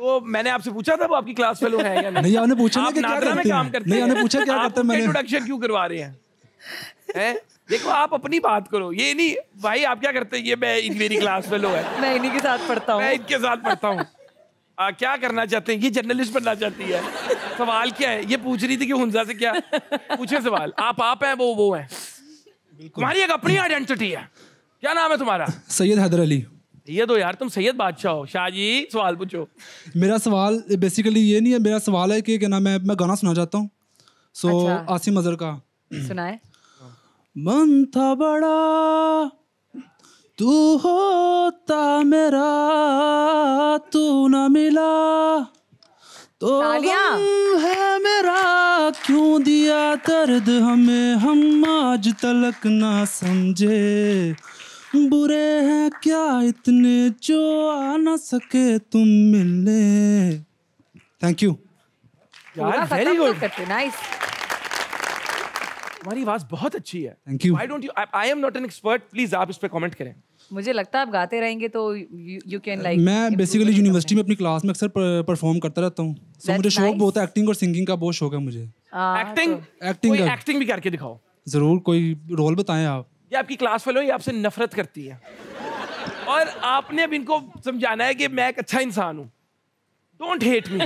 Speaker 2: वो मैंने आपसे पूछा था वो आपकी क्लास फेलो है या नहीं आपने पूछा आप क्या करते में नहीं आपने पूछा क्या करते हैं मैंने इंट्रोडक्शन क्यों करवा रहे हैं हैं देखो आप अपनी बात करो ये नहीं भाई आप क्या करते हैं ये मैं इन मेरी क्लास फेलो है मैं इन्हीं के साथ पढ़ता हूँ मैं इनके साथ पढ़ता हूँ आ, क्या करना चाहते हैं ये जर्नलिस्ट बनना चाहती है सवाल क्या है ये पूछ रही थी कि हुंजा से क्या पूछे सवाल आप आप हैं वो वो हैं तुम्हारी एक अपनी आइडेंटिटी है क्या नाम है तुम्हारा
Speaker 5: सैयद हैदर अली
Speaker 2: ये दो यार तुम सैयद बादशाह हो शाहजी सवाल पूछो
Speaker 5: मेरा सवाल बेसिकली ये नहीं है मेरा सवाल है कि क्या नाम है मैं गाना सुना चाहता हूँ सो so, अच्छा। आसिम अजहर का सुनाए मन था बड़ा तू होता मेरा तू ना मिला तो है मेरा क्यों दिया दर्द हमें हम आज तलक ना समझे बुरे हैं क्या इतने जो आ ना सके तुम मिलने थैंक यू यार वेरी
Speaker 2: गुड नाइस तुम्हारी आवाज बहुत अच्छी है thank you I don't you I am not an expert please आप इस पे कमेंट करें
Speaker 4: मुझे लगता है आप गाते रहेंगे तो यू कैन लाइक
Speaker 2: मैं बेसिकली यूनिवर्सिटी में अपनी क्लास में
Speaker 5: अक्सर परफॉर्म करता रहता हूँ so मुझे nice. शौक बहुत है एक्टिंग और सिंगिंग का बहुत शौक है मुझे
Speaker 2: एक्टिंग एक्टिंग एक्टिंग भी करके दिखाओ
Speaker 5: जरूर कोई रोल बताएं आप
Speaker 2: ये आपकी क्लास फेलो ये आपसे नफरत करती है और आपने अब इनको समझाना है कि मैं एक अच्छा इंसान हूं डोंट हेट मी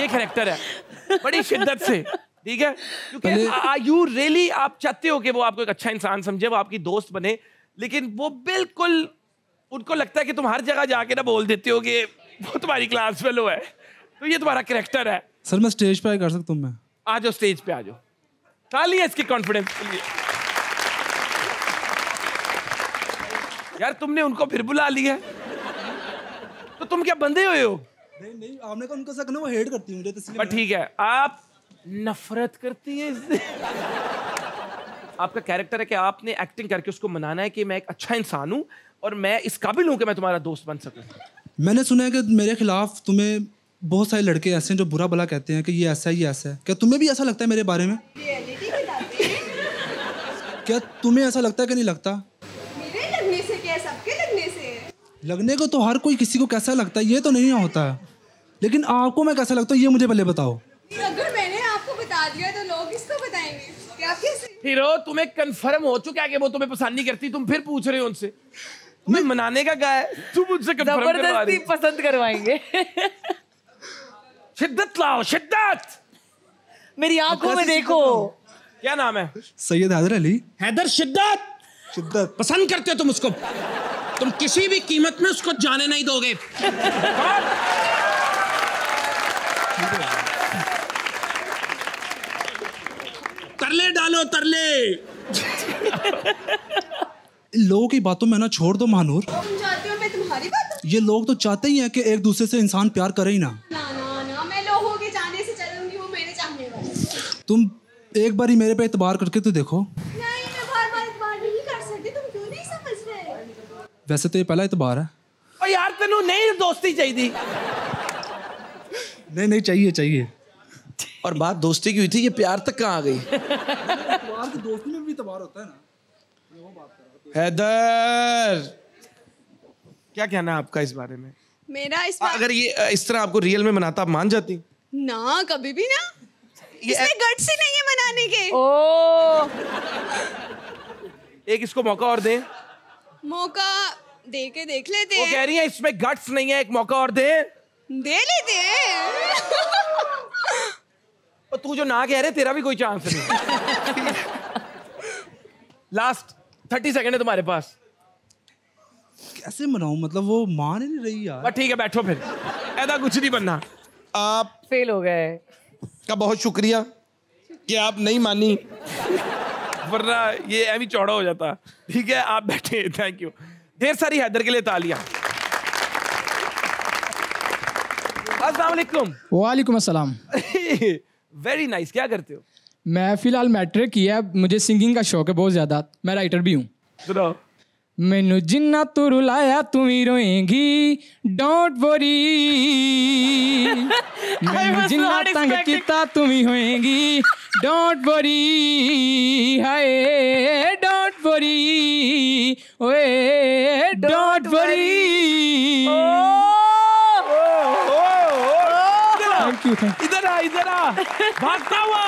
Speaker 2: ये करेक्टर है बड़ी शिद्दत से ठीक है क्योंकि यू रियली आप चाहते हो कि वो आपको एक अच्छा इंसान समझे वो आपकी दोस्त बने लेकिन वो बिल्कुल उनको लगता है कि तुम हर जगह जाके ना बोल देते हो कि वो तुम्हारी क्लास फेलो है तो ये तुम्हारा करेक्टर है
Speaker 5: सर मैं स्टेज पे कर सकता हूँ मैं
Speaker 2: आ जाओ स्टेज पे आ जाओ है इसकी कॉन्फिडेंस के लिए यार तुमने उनको फिर बुला लिया तो तुम क्या बंदे हुए हो नहीं नहीं आपने कहा उनका वो हेट करती हूँ मुझे पर ठीक है आप नफरत करती है इससे आपका कैरेक्टर है कि आपने एक्टिंग करके उसको मनाना है कि मैं एक अच्छा इंसान हूँ और मैं इस काबिल हूँ कि मैं तुम्हारा दोस्त बन सकूँ
Speaker 5: मैंने सुना है कि मेरे खिलाफ तुम्हें बहुत सारे लड़के ऐसे हैं जो बुरा भला कहते हैं कि ये ऐसा है ये ऐसा है क्या तुम्हें भी ऐसा लगता है मेरे बारे में क्या तुम्हें ऐसा लगता है कि नहीं लगता लगने को तो हर कोई किसी को कैसा लगता है ये तो नहीं होता है लेकिन आपको मैं कैसा लगता हूँ ये मुझे पहले बताओ
Speaker 4: अगर मैंने आपको बता दिया तो लोग इसको
Speaker 2: बताएंगे फिर तुम्हें कंफर्म हो चुका है कि वो तुम्हें पसंद नहीं करती तुम फिर पूछ रहे हो उनसे मैं मनाने का गाय तू मुझसे जबरदस्ती पसंद करवाएंगे शिद्दत लाओ शिद्दत मेरी आंखों में देखो क्या नाम है सैयद हैदर अली हैदर शिद्दत शिद्दत पसंद करते हो तुम उसको तुम किसी भी कीमत में उसको जाने नहीं दोगे तरले डालो तरले
Speaker 5: लोगों की बातों में ना छोड़ दो महानूर ये लोग तो चाहते ही हैं कि एक दूसरे से इंसान प्यार करे ही ना
Speaker 1: ना ना, ना मैं लोगों के जाने से चलूंगी वो मेरे चाहने वाले
Speaker 5: तुम एक बार ही मेरे पे इतबार करके तो देखो वैसे तो ये पहला इतबार है
Speaker 2: ओ यार तेन नहीं दोस्ती चाहिए थी। नहीं नहीं चाहिए चाहिए और बात दोस्ती की हुई थी ये प्यार तक कहाँ आ गई तो
Speaker 5: दोस्ती में भी तबार होता है ना
Speaker 2: हैदर क्या कहना है आपका इस बारे में
Speaker 1: मेरा इस बारे... अगर ये
Speaker 2: इस तरह आपको रियल में मनाता आप मान जाती
Speaker 1: ना कभी भी ना ये इसमें गट से नहीं है मनाने के ओ
Speaker 2: एक इसको मौका और दें
Speaker 1: मौका दे के देख लेते वो कह रही है
Speaker 2: इसमें गट्स नहीं है एक मौका और दे दे लेते और तू जो ना कह रहे तेरा भी कोई चांस नहीं लास्ट थर्टी सेकेंड है तुम्हारे पास
Speaker 5: कैसे मनाऊ मतलब वो मान ही नहीं रही यार ठीक है बैठो फिर
Speaker 2: ऐसा कुछ नहीं बनना आप फेल हो गए का बहुत शुक्रिया कि आप नहीं मानी वरना ये अभी चौड़ा हो जाता ठीक है आप बैठे थैंक यू ढेर सारी हैदर के लिए तालियां
Speaker 3: वालेकुम अस्सलाम
Speaker 2: वेरी [LAUGHS] नाइस क्या करते हो
Speaker 3: मैं फिलहाल मैट्रिक किया मुझे सिंगिंग का शौक है बहुत ज़्यादा मैं राइटर भी हूँ मैनु जिन्ना तू रुलाया तू ही रोएगी डोंट वरी मैनु जिन्ना तंग किया तू ही होएगी don't worry hi don't worry. Hey, don't, worry. इधर आ इधर आ भागता हुआ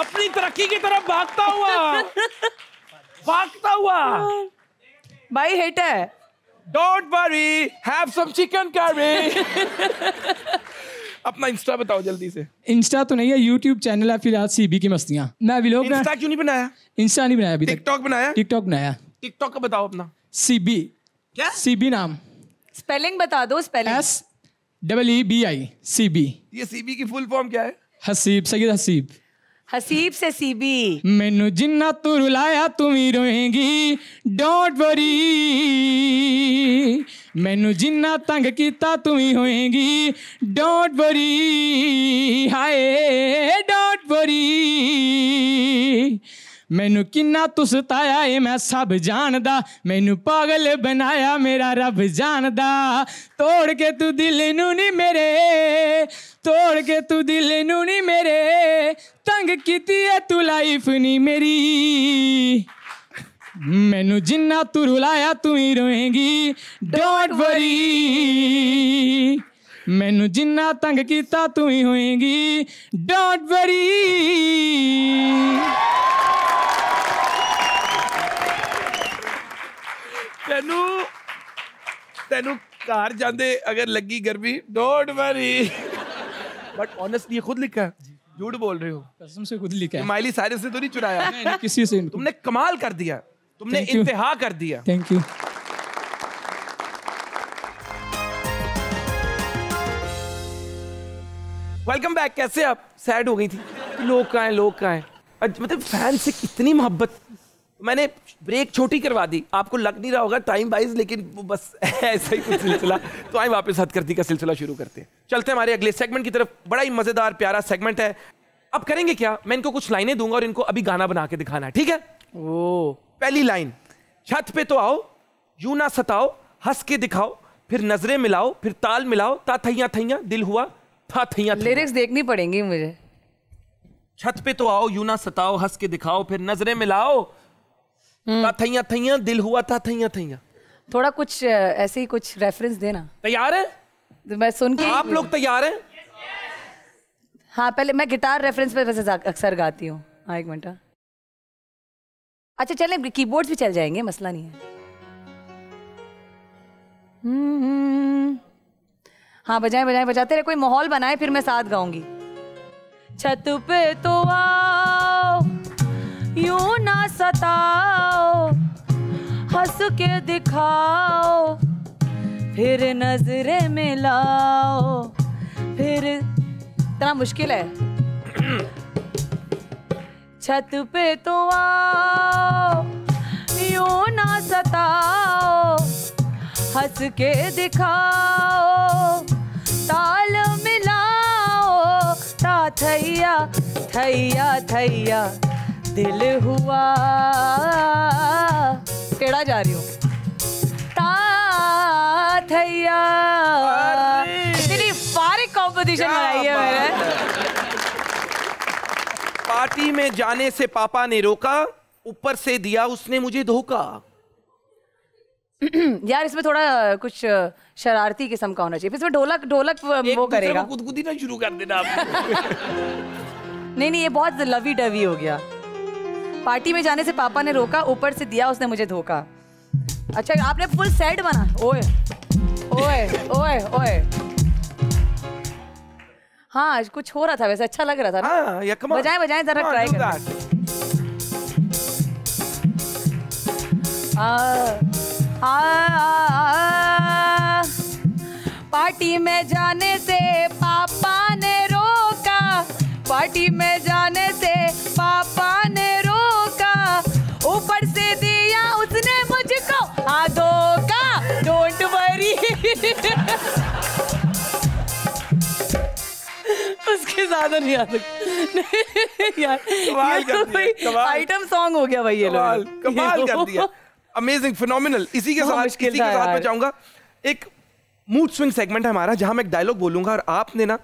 Speaker 3: अपनी
Speaker 2: तरक्की की तरफ भागता हुआ भागता हुआ भाई हेट है don't worry have some chicken curry
Speaker 3: अपना इंस्टा बताओ जल्दी से इंस्टा तो नहीं है यूट्यूब चैनल है फिलहाल सीबी की मस्तियाँ मैं विलोक इंस्टा क्यों नहीं बनाया इंस्टा नहीं बनाया अभी टिकटॉक बनाया टिकटॉक बनाया
Speaker 2: टिकटॉक का बताओ अपना
Speaker 3: सीबी क्या सीबी नाम स्पेलिंग बता दो spelling S double E B I C B ये सीबी की फुल फॉर्म क्या है हसीब सैयद हसीब हसीब से सीबी मेनू जिन्ना तू रुलाया तू ही रोएगी डोंट वरी मेनू जिन्ना तंग किया तू ही होएगी don't worry hi don't worry मैनू कि तू सताया ए मैं सब जानदा मैनू पागल बनाया मेरा रब जानदा तोड़ के तू दिल नू नी मेरे ਤੋੜ ਕੇ ਤੂੰ ਦਿਲ ਨੂੰ ਨਹੀਂ ਮੇਰੇ ਤੰਗ ਕੀਤੀ ਐ ਤੂੰ ਲਾਈਫ ਨਹੀਂ ਮੇਰੀ ਮੈਨੂੰ ਜਿੰਨਾ ਤੂੰ ਰੁਲਾਇਆ ਤੂੰ ਹੀ ਰੋਏਂਗੀ ਡੋਂਟ ਵਰੀ ਮੈਨੂੰ ਜਿੰਨਾ ਤੰਗ ਕੀਤਾ ਤੂੰ ਹੀ ਹੋਏਂਗੀ ਡੋਂਟ ਵਰੀ
Speaker 2: ਤੈਨੂੰ ਤੈਨੂੰ ਘਰ ਜਾਂਦੇ ਅਗਰ ਲੱਗੀ ਗਰਮੀ ਡੋਂਟ ਵਰੀ बट ऑनेस्टली खुद लिखा है झूठ बोल रहे हो कसम से खुद लिखा है माइली सारे से तो नहीं चुराया नहीं, नहीं, किसी से तुमने कमाल कर दिया तुमने इंतहा कर दिया थैंक यू वेलकम बैक कैसे आप सैड हो गई थी लोग कहाँ हैं लोग कहाँ हैं मतलब फैन से कितनी मोहब्बत मैंने ब्रेक छोटी करवा दी आपको लग नहीं रहा होगा टाइम वाइज लेकिन वो बस [LAUGHS] ऐसा ही कुछ सिलसिला तो आए वापस हथकर्ती का सिलसिला शुरू करते हैं चलते हमारे अगले सेगमेंट की तरफ बड़ा ही मज़ेदार प्यारा सेगमेंट है अब करेंगे क्या मैं इनको कुछ लाइनें दूंगा और इनको अभी गाना बना के दिखाना है ठीक है ओ पहली लाइन छत पे तो आओ यू ना सताओ हंस के दिखाओ फिर नजरें मिलाओ फिर ताल मिलाओ ता थैया थैया दिल हुआ था थैया लिरिक्स देखनी पड़ेंगी मुझे छत पे तो आओ यू ना सताओ हंस के दिखाओ फिर नजरें मिलाओ का हम्म। थैया थैया दिल हुआ था थैया थैया
Speaker 4: थोड़ा कुछ ऐसे ही कुछ रेफरेंस देना तैयार है तो मैं सुन के आप लोग तैयार हैं हाँ पहले मैं गिटार रेफरेंस पे वैसे अक्सर गाती हूँ हाँ एक मिनट हाँ। अच्छा चलें कीबोर्ड्स भी चल जाएंगे मसला नहीं है हम्म। हाँ बजाए बजाए बजाते रहे कोई माहौल बनाए फिर मैं साथ गाऊंगी छत पे तो आ
Speaker 1: क्यों ना सताओ हंस के दिखाओ फिर नजरे मिलाओ फिर इतना मुश्किल है
Speaker 4: छत पे तो आओ यू ना सताओ
Speaker 1: हंस के दिखाओ ताल मिलाओ ता थैया थैया थैया दिल हुआ केड़ा जा रही हो
Speaker 4: थैया इतनी फारिक कॉम्पिटिशन बनाई है मैंने
Speaker 2: पार्टी में जाने से पापा ने रोका ऊपर से दिया उसने मुझे धोखा
Speaker 4: [CLEARS THROAT] यार इसमें थोड़ा कुछ शरारती किस्म का होना चाहिए इसमें ढोलक ढोलक वो करेगा
Speaker 2: गुदगुदी ना शुरू कर देना [LAUGHS]
Speaker 4: नहीं नहीं ये बहुत लवी डवी हो गया पार्टी में जाने से पापा ने रोका ऊपर से दिया उसने मुझे धोखा अच्छा आपने फुल सेट बना ओए ओए ओए ओए हाँ कुछ हो रहा था वैसे अच्छा लग रहा था ना हाँ, बजाएं बजाएं जरा ट्राई कर पार्टी में जाने से पापा ने रोका पार्टी में जा
Speaker 3: उसके ज्यादा नहीं आ सकता यार कमाल
Speaker 1: तो कर
Speaker 2: आइटम सॉन्ग हो गया भाई ये कमाल कमाल कर दिया अमेजिंग फिनोमिनल इसी के साथ इसी के साथ मैं चाहूंगा एक मूड स्विंग सेगमेंट है हमारा जहां मैं एक डायलॉग बोलूंगा और आपने ना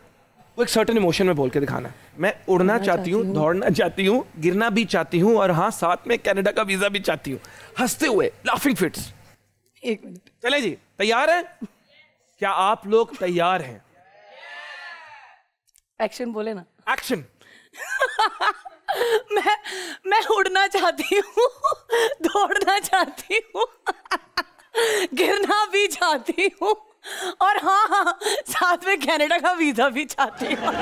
Speaker 2: वो एक सर्टन इमोशन में बोल के दिखाना है मैं उड़ना चाहती हूँ दौड़ना चाहती हूँ गिरना भी चाहती हूँ और हाँ साथ में कनाडा का वीजा भी चाहती हूँ हंसते हुए लाफिंग फिट्स एक मिनट चले जी तैयार है क्या आप लोग तैयार हैं एक्शन बोले ना एक्शन [LAUGHS]
Speaker 4: मैं मैं उड़ना चाहती हूँ दौड़ना चाहती हूँ [LAUGHS] गिरना भी चाहती हूँ और हाँ हाँ साथ में कनाडा
Speaker 3: का वीजा भी चाहती हूँ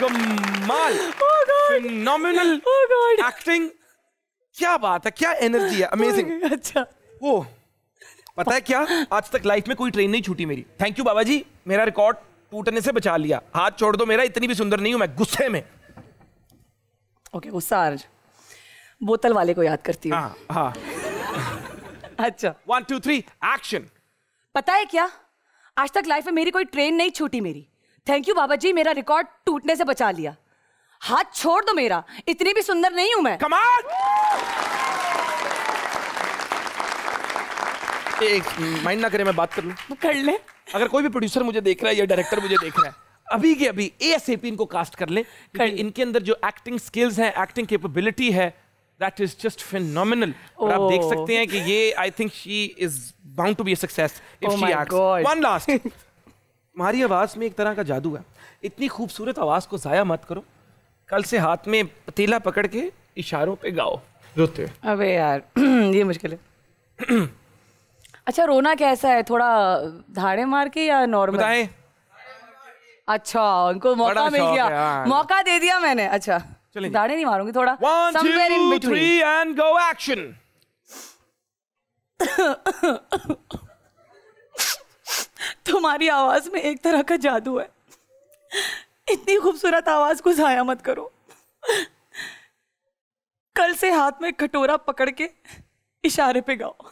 Speaker 2: कमाल फिनोमिनल oh एक्टिंग oh क्या बात है क्या एनर्जी है अमेजिंग oh अच्छा ओह पता है क्या आज तक लाइफ में कोई ट्रेन नहीं छूटी मेरी थैंक यू बाबा जी मेरा रिकॉर्ड टूटने से बचा लिया हाथ छोड़ दो मेरा इतनी भी सुंदर नहीं हूं मैं गुस्से में
Speaker 4: ओके गुस्सा आज बोतल वाले को याद करती हूँ हाँ, हाँ।
Speaker 2: अच्छा वन टू थ्री एक्शन
Speaker 4: पता है क्या आज तक लाइफ में मेरी कोई ट्रेन नहीं छूटी मेरी थैंक यू बाबा जी मेरा रिकॉर्ड टूटने से बचा लिया हाथ छोड़ दो मेरा इतनी भी सुंदर नहीं हूं मैं कमाल
Speaker 2: माइंड ना करे मैं बात कर लूँ कर ले अगर कोई भी प्रोड्यूसर मुझे देख रहा है या डायरेक्टर मुझे देख रहा है अभी के अभी ए एस इनको कास्ट कर ले इनके अंदर जो एक्टिंग स्किल्स हैं एक्टिंग केपेबिलिटी है दैट इज जस्ट फिनोमिनल और आप देख सकते हैं कि ये I think she is bound to be success if she acts one last हमारी आवाज में एक तरह का जादू है इतनी खूबसूरत आवाज को जाया मत करो कल से हाथ में पतीला पकड़ के इशारों पे गाओ
Speaker 3: रोते
Speaker 4: अबे यार [CLEARS THROAT] ये मुश्किल है [CLEARS THROAT] अच्छा रोना कैसा है थोड़ा धाड़े मार के या नॉर्मल अच्छा उनको मौका मिल गया हाँ। मौका दे दिया मैंने अच्छा धाड़े नहीं मारूंगी थोड़ा somewhere in between
Speaker 2: and go action
Speaker 4: तुम्हारी आवाज में एक तरह का जादू है इतनी खूबसूरत आवाज
Speaker 3: को जाया मत करो कल से हाथ में कटोरा पकड़ के इशारे पे गाओ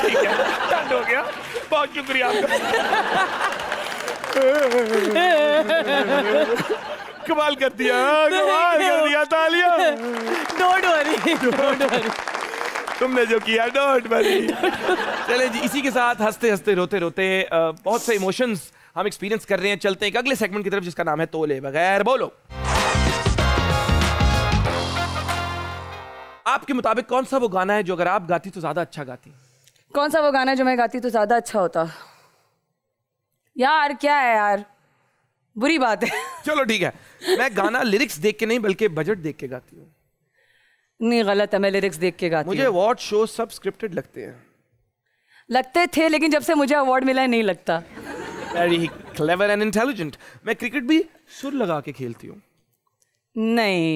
Speaker 2: ठीक है डन हो गया बहुत शुक्रिया कमाल कर दिया कमाल कर दिया तालियां डोंट वरी डोंट वरी तुमने जो किया डोंट वरी चले जी इसी के साथ हंसते हंसते रोते रोते बहुत से इमोशंस हम एक्सपीरियंस कर रहे हैं चलते हैं अगले सेगमेंट की तरफ जिसका नाम है तोले बगैर बोलो आपके मुताबिक कौन सा वो गाना है जो अगर आप गाती तो ज्यादा अच्छा गाती
Speaker 4: कौन सा वो गाना जो मैं गाती तो ज्यादा अच्छा होता यार क्या है यार बुरी बात है
Speaker 2: [LAUGHS] चलो ठीक है मैं गाना लिरिक्स देख के नहीं बल्कि बजट देख के गाती हूँ नहीं गलत है मैं लिरिक्स देख के गाती मुझे अवार्ड शो सब स्क्रिप्टेड लगते हैं लगते थे लेकिन जब से मुझे अवार्ड मिला है नहीं लगता वेरी क्लेवर एंड इंटेलिजेंट मैं क्रिकेट भी सुर लगा के खेलती हूँ नहीं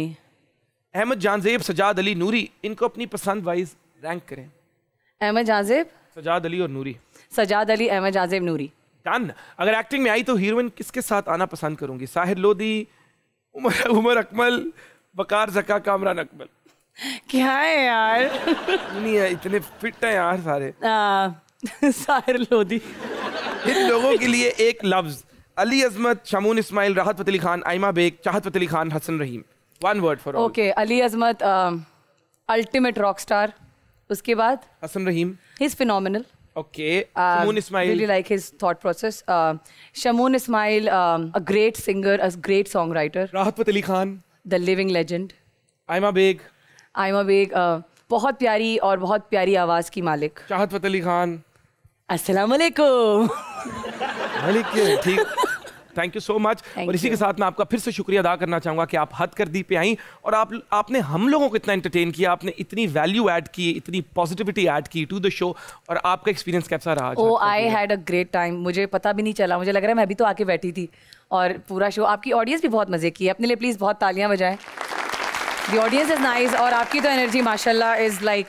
Speaker 2: अहमद जानजेब सजाद अली नूरी इनको अपनी पसंद वाइज रैंक करें
Speaker 4: अहमद जानजेब
Speaker 2: सजाद अली और नूरी
Speaker 4: सजाद अली अहमद जानजेब नूरी
Speaker 2: डन अगर एक्टिंग में आई तो हीरोइन किसके साथ आना पसंद करूंगी साहिर लोधी उमर उमर अकमल बकार जका कामरान अकमल क्या है यार नहीं है इतने फिट हैं यार सारे आ, साहिर लोधी इन लोगों के लिए एक लफ्ज़ अली अजमत शमून इस्माइल राहत फतली खान आयमा बेग चाहत फतली खान हसन रहीम One word for all. Okay,
Speaker 4: Ali Azmat, uh, ultimate उसके बाद Hassan Rahim he is
Speaker 2: okay Shamoon Ismail really like
Speaker 4: his thought process Shamoon Ismail a great singer a great song writer Rahat Fateh Ali Khan the living legend I am a big बहुत प्यारी और बहुत प्यारी आवाज की मालिक राहत फतेह अली खान अस्सलाम वालेकुम
Speaker 2: मालिक ठीक थैंक यू सो मच और इसी you. के साथ मैं आपका फिर से शुक्रिया अदा करना चाहूंगा कि आप हद कर दी पे आई और आप आपने हम लोगों को इतना एंटरटेन किया आपने इतनी वैल्यू ऐड की इतनी पॉजिटिविटी ऐड की टू द शो और आपका एक्सपीरियंस कैसा रहा oh I
Speaker 4: had a great time मुझे पता भी नहीं चला मुझे लग रहा है मैं अभी तो आके बैठी थी और पूरा शो आपकी ऑडियंस भी बहुत मज़े की है अपने लिए प्लीज़ बहुत तालियां बजाएं द ऑडियंस इज़ नाइस और आपकी तो एनर्जी माशाल्लाह इज़ लाइक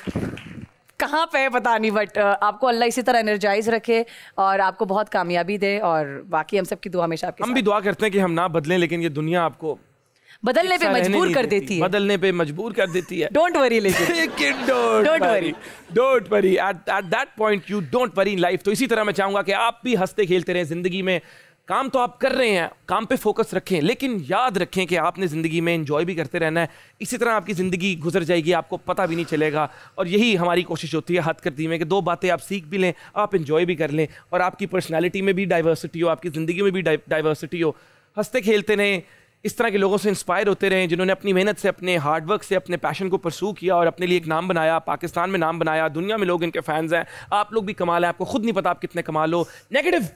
Speaker 4: कहाँ पे है पता नहीं बट आपको अल्लाह इसी तरह एनर्जाइज रखे और आपको बहुत कामयाबी दे और बाकी हम सबकी दुआ हमेशा हम
Speaker 2: भी दुआ करते हैं कि हम ना बदलें लेकिन ये दुनिया आपको
Speaker 4: बदलने पे मजबूर कर
Speaker 2: देती देती है बदलने पे मजबूर कर देती है डोंट वरी लेकिन don't worry don't worry at at that point you don't worry in life तो इसी तरह मैं चाहूंगा कि आप भी हंसते खेलते रहें जिंदगी में काम तो आप कर रहे हैं काम पे फोकस रखें लेकिन याद रखें कि आपने ज़िंदगी में इन्जॉय भी करते रहना है इसी तरह आपकी ज़िंदगी गुजर जाएगी आपको पता भी नहीं चलेगा और यही हमारी कोशिश होती है हद करती में कि दो बातें आप सीख भी लें आप इन्जॉय भी कर लें और आपकी पर्सनैलिटी में भी डाइवर्सिटी हो आपकी ज़िंदगी में भी डाइवर्सिटी हो हंसते खेलते रहें इस तरह के लोगों से इंस्पायर होते रहें जिन्होंने अपनी मेहनत से अपने हार्डवर्क से अपने पैशन को परसू किया और अपने लिए एक नाम बनाया पाकिस्तान में नाम बनाया दुनिया में लोग इनके फैंस हैं आप लोग भी कमाल हैं आपको खुद नहीं पता आप कितने कमाल हो नेगेटिव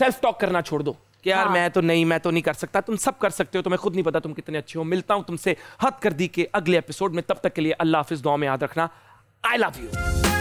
Speaker 2: सेल्फ टॉक करना छोड़ दो कि यार हाँ। मैं तो नहीं मैं तो नहीं कर सकता तुम सब कर सकते हो तो मैं खुद नहीं पता तुम कितने अच्छे हो मिलता हूं तुमसे हद कर दी के अगले एपिसोड में तब तक के लिए अल्लाह हाफिज दुआ में याद रखना आई लव यू